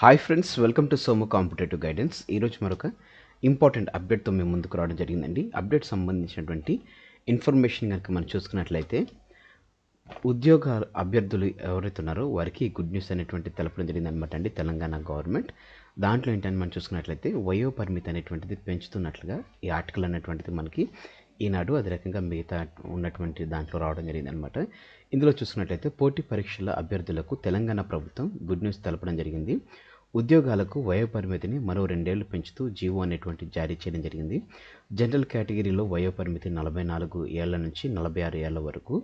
hi friends welcome to Somu competitive guidance ఈరోజు మరొక important అప్డేట్తో మేము ముందుకు రావడం జరిగిందండి అప్డేట్ సంబంధించినటువంటి ఇన్ఫర్మేషన్ కనుక మనం చూసుకున్నట్లయితే ఉద్యోగ అభ్యర్థులు ఎవరైతే ఉన్నారో వారికి గుడ్ న్యూస్ అనేటువంటి తెలపడం జరిగిందనమాట అండి తెలంగాణ గవర్నమెంట్ దాంట్లో ఏంటని మనం చూసుకున్నట్లయితే వయో పరిమితి అనేటువంటిది పెంచుతున్నట్లుగా ఈ ఆర్టికల్ అనేటువంటిది మనకి ఈనాడు అదే రకంగా మిగతా ఉన్నటువంటి దాంట్లో రావడం జరిగిందనమాట ఇందులో చూసుకున్నట్లయితే పోటీ పరీక్షల అభ్యర్థులకు తెలంగాణ ప్రభుత్వం గుడ్ న్యూస్ తెలపడం జరిగింది ఉద్యోగాలకు వయోపరిమితిని మరో రెండేళ్లు పెంచుతూ జీవో అనేటువంటి జారీ చేయడం జరిగింది జనరల్ కేటగిరీలో వయోపరిమితి నలభై నాలుగు ఏళ్ల నుంచి నలభై ఆరు ఏళ్ల వరకు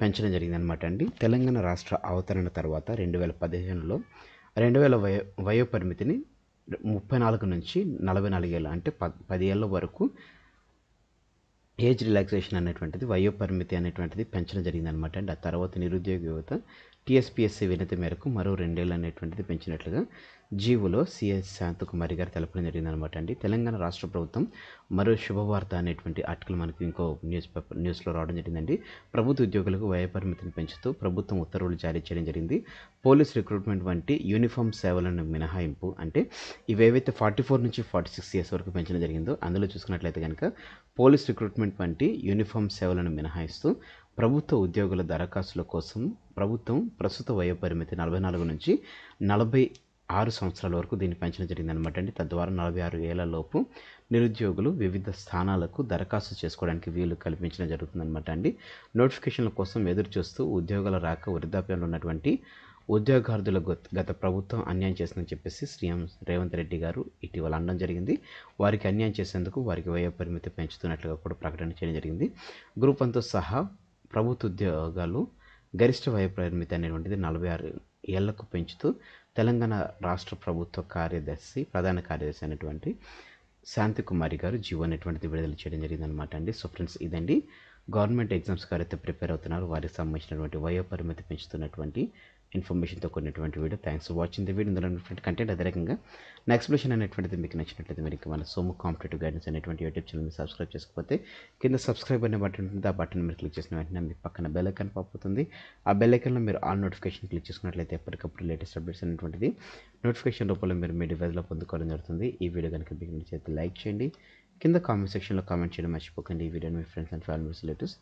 పెంచడం జరిగిందనమాట అండి తెలంగాణ రాష్ట్ర అవతరణ తర్వాత రెండు వేల పదిహేనులో రెండు వేల వయో వయోపరిమితిని ముప్పై నాలుగు నుంచి నలభై ఏళ్ళ అంటే ప ఏళ్ళ వరకు ఏజ్ రిలాక్సేషన్ అనేటువంటిది వయోపరిమితి అనేటువంటిది పెంచడం జరిగిందనమాట అండి ఆ తర్వాత నిరుద్యోగ యువత టీఎస్పీఎస్సీ వినతి మేరకు మరో రెండేళ్ళు అనేటువంటిది పెంచినట్లుగా జీవోలో సిఎస్ శాంతకుమారి గారు తెలపడం జరిగిందనమాట అండి తెలంగాణ రాష్ట్ర ప్రభుత్వం మరో శుభవార్త అనేటువంటి ఆర్టికల్ మనకి ఇంకో న్యూస్ పేపర్ న్యూస్లో రావడం జరిగిందండి ప్రభుత్వ ఉద్యోగులకు పరిమితిని పెంచుతూ ప్రభుత్వం ఉత్తర్వులు జారీ చేయడం జరిగింది పోలీస్ రిక్రూట్మెంట్ వంటి యూనిఫామ్ సేవలను మినహాయింపు అంటే ఇవేవైతే ఫార్టీ ఫోర్ నుంచి ఫార్టీ సిక్స్ ఇయర్స్ వరకు పెంచడం జరిగిందో అందులో చూసుకున్నట్లయితే కనుక పోలీస్ రిక్రూట్మెంట్ వంటి యూనిఫామ్ సేవలను మినహాయిస్తూ ప్రభుత్వ ఉద్యోగుల దరఖాస్తుల కోసం ప్రభుత్వం ప్రస్తుత వయోపరిమితి నలభై నాలుగు నుంచి నలభై ఆరు సంవత్సరాల వరకు దీన్ని పెంచడం జరిగిందనమాట అండి తద్వారా నలభై ఆరు ఏళ్లలోపు నిరుద్యోగులు వివిధ స్థానాలకు దరఖాస్తు చేసుకోవడానికి వీలు కల్పించడం జరుగుతుందన్నమాట అండి నోటిఫికేషన్ల కోసం ఎదురు చూస్తూ ఉద్యోగాల రాక వృద్ధాప్యంలో ఉన్నటువంటి ఉద్యోగార్థుల గత ప్రభుత్వం అన్యాయం చేసిందని చెప్పేసి సీఎం రేవంత్ రెడ్డి గారు ఇటీవల అనడం జరిగింది వారికి అన్యాయం చేసేందుకు వారికి వయోపరిమితి పెంచుతున్నట్లుగా కూడా ప్రకటన చేయడం జరిగింది గ్రూప్ సహా ప్రభుత్వ ఉద్యోగాలు గరిష్ట పరిమితి అనేటువంటిది నలభై ఆరు ఏళ్లకు పెంచుతూ తెలంగాణ రాష్ట్ర ప్రభుత్వ కార్యదర్శి ప్రధాన కార్యదర్శి అనేటువంటి శాంతి కుమారి గారు జీవో అనేటువంటిది విడుదల చేయడం జరిగిందనమాట అండి సో ఫ్రెండ్స్ ఇదండి గవర్నమెంట్ ఎగ్జామ్స్ అయితే ప్రిపేర్ అవుతున్నారు వారికి సంబంధించినటువంటి వయో పరిమితి పెంచుతున్నటువంటి ఇన్ఫర్మేషన్తో కూడినటువంటి video thanks for watching the video ఇందులో కంటెంట్ అదే రకంగా నా ఎక్స్ప్లెషన్ అనేటువంటిది మీకు నచ్చినట్లయితే మీరు మన సోము కాంపిటేటివ్ గైడెన్స్ అనేటువంటి యూట్యూబ్ ఛానల్ మీరు సబ్స్క్రైబ్ చేసుకోకపోతే కింద సబ్స్క్రైబ్ అనే బటన్ ఉంటుంది ఆ బటన్ మీరు క్లిక్ చేసిన వెంటనే మీకు పక్కన బెల్ పాపోతుంది ఆ బెల్ మీరు ఆల్ నోటిఫికేషన్ క్లిక్ చేసుకున్నట్లయితే ఎప్పటికప్పుడు లేటెస్ట్ అప్డేట్స్ అనేటువంటిది నోటిఫికేషన్ రూపంలో మీరు మీ డివైజ్లో పొందుకోవడం జరుగుతుంది ఈ వీడియో కనుక మీకు నచ్చితే లైక్ చేయండి కింద కామెంట్ సెక్షన్లో కామెంట్ చేయడం మర్చిపోకండి ఈ వీడియోని మీ ఫ్రెండ్స్ అండ్ ఫ్యామిలీ రిలేటివ్స్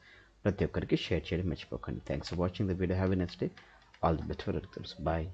ప్రతి ఒక్కరికి షేర్ చేయడం మర్చిపోకండి thanks for watching the video have next day all the best for your bye